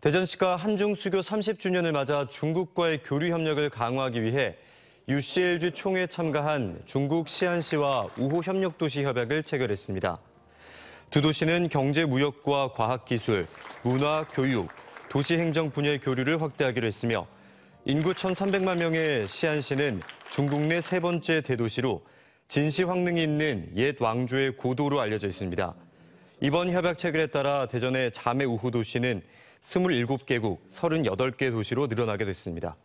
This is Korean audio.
대전시가 한중 수교 30주년을 맞아 중국과의 교류 협력을 강화하기 위해 UCLG 총회에 참가한 중국 시안시와 우호 협력도시 협약을 체결했습니다. 두 도시는 경제 무역과 과학기술, 문화, 교육, 도시 행정 분야의 교류를 확대하기로 했으며 인구 1,300만 명의 시안시는 중국 내 세 번째 대도시로 진시 황릉이 있는 옛 왕조의 고도로 알려져 있습니다. 이번 협약 체결에 따라 대전의 자매 우호 도시는 27개국 38개 도시로 늘어나게 됐습니다.